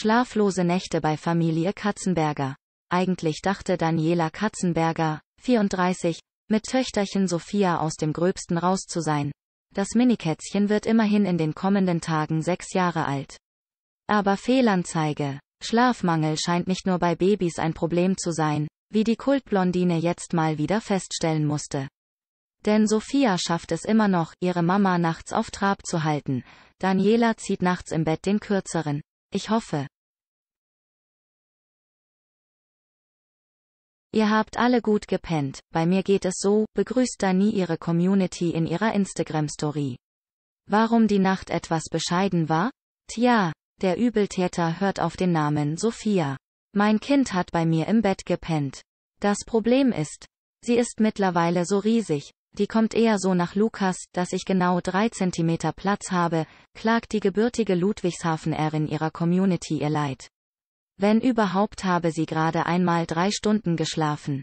Schlaflose Nächte bei Familie Katzenberger. Eigentlich dachte Daniela Katzenberger, 34, mit Töchterchen Sophia aus dem Gröbsten raus zu sein. Das Minikätzchen wird immerhin in den kommenden Tagen sechs Jahre alt. Aber Fehlanzeige. Schlafmangel scheint nicht nur bei Babys ein Problem zu sein, wie die Kultblondine jetzt mal wieder feststellen musste. Denn Sophia schafft es immer noch, ihre Mama nachts auf Trab zu halten. Daniela zieht nachts im Bett den kürzeren. Ich hoffe, Ihr habt alle gut gepennt, bei mir geht es so, begrüßt Dani ihre Community in ihrer Instagram-Story. Warum die Nacht etwas bescheiden war? Tja, der Übeltäter hört auf den Namen Sophia. Mein Kind hat bei mir im Bett gepennt. Das Problem ist, sie ist mittlerweile so riesig, die kommt eher so nach Lukas, dass ich genau drei Zentimeter Platz habe, klagt die gebürtige Ludwigshafenerin ihrer Community ihr Leid. Wenn überhaupt habe sie gerade einmal drei Stunden geschlafen.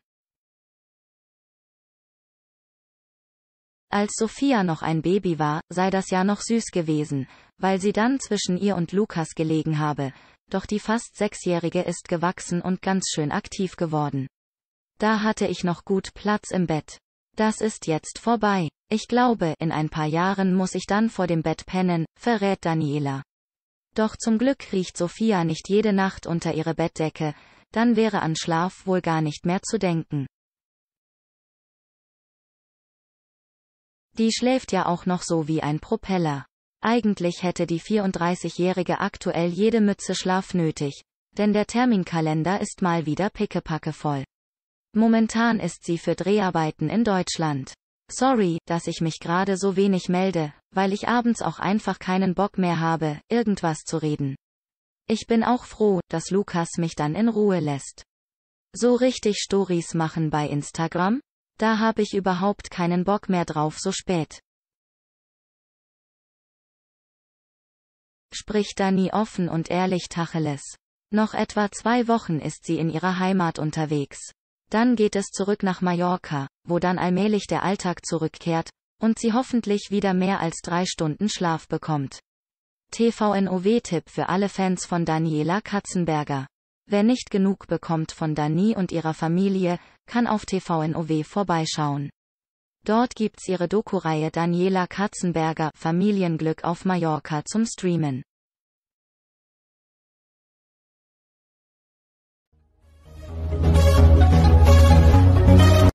Als Sophia noch ein Baby war, sei das ja noch süß gewesen, weil sie dann zwischen ihr und Lukas gelegen habe, doch die fast sechsjährige ist gewachsen und ganz schön aktiv geworden. Da hatte ich noch gut Platz im Bett. Das ist jetzt vorbei. Ich glaube, in ein paar Jahren muss ich dann vor dem Bett pennen, verrät Daniela. Doch zum Glück riecht Sophia nicht jede Nacht unter ihre Bettdecke, dann wäre an Schlaf wohl gar nicht mehr zu denken. Die schläft ja auch noch so wie ein Propeller. Eigentlich hätte die 34-Jährige aktuell jede Mütze Schlaf nötig, denn der Terminkalender ist mal wieder pickepacke voll. Momentan ist sie für Dreharbeiten in Deutschland. Sorry, dass ich mich gerade so wenig melde, weil ich abends auch einfach keinen Bock mehr habe, irgendwas zu reden. Ich bin auch froh, dass Lukas mich dann in Ruhe lässt. So richtig Stories machen bei Instagram? Da habe ich überhaupt keinen Bock mehr drauf so spät. Spricht Dani offen und ehrlich Tacheles. Noch etwa zwei Wochen ist sie in ihrer Heimat unterwegs. Dann geht es zurück nach Mallorca, wo dann allmählich der Alltag zurückkehrt, und sie hoffentlich wieder mehr als drei Stunden Schlaf bekommt. TVNOW-Tipp für alle Fans von Daniela Katzenberger. Wer nicht genug bekommt von Dani und ihrer Familie, kann auf TVNOW vorbeischauen. Dort gibt's ihre Doku-Reihe Daniela Katzenberger Familienglück auf Mallorca zum Streamen.